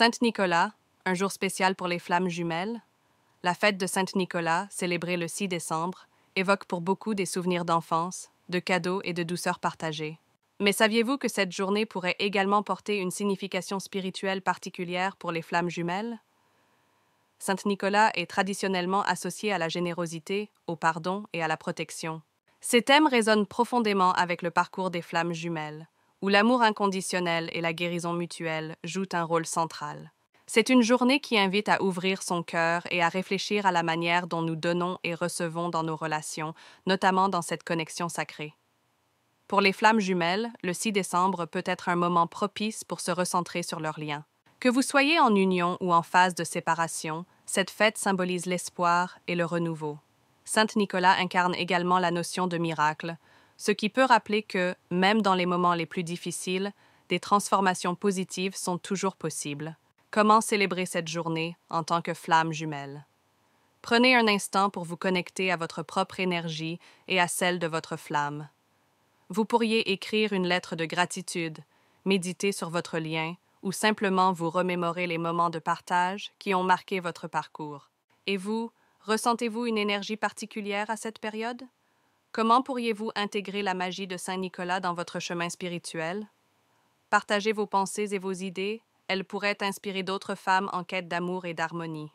saint nicolas un jour spécial pour les flammes jumelles, la fête de saint nicolas célébrée le 6 décembre, évoque pour beaucoup des souvenirs d'enfance, de cadeaux et de douceurs partagées. Mais saviez-vous que cette journée pourrait également porter une signification spirituelle particulière pour les flammes jumelles saint Nicolas est traditionnellement associé à la générosité, au pardon et à la protection. Ces thèmes résonnent profondément avec le parcours des flammes jumelles où l'amour inconditionnel et la guérison mutuelle jouent un rôle central. C'est une journée qui invite à ouvrir son cœur et à réfléchir à la manière dont nous donnons et recevons dans nos relations, notamment dans cette connexion sacrée. Pour les flammes jumelles, le 6 décembre peut être un moment propice pour se recentrer sur leurs liens. Que vous soyez en union ou en phase de séparation, cette fête symbolise l'espoir et le renouveau. Saint Nicolas incarne également la notion de miracle, ce qui peut rappeler que, même dans les moments les plus difficiles, des transformations positives sont toujours possibles. Comment célébrer cette journée en tant que flamme jumelle Prenez un instant pour vous connecter à votre propre énergie et à celle de votre flamme. Vous pourriez écrire une lettre de gratitude, méditer sur votre lien ou simplement vous remémorer les moments de partage qui ont marqué votre parcours. Et vous, ressentez-vous une énergie particulière à cette période Comment pourriez-vous intégrer la magie de Saint Nicolas dans votre chemin spirituel? Partagez vos pensées et vos idées, elles pourraient inspirer d'autres femmes en quête d'amour et d'harmonie.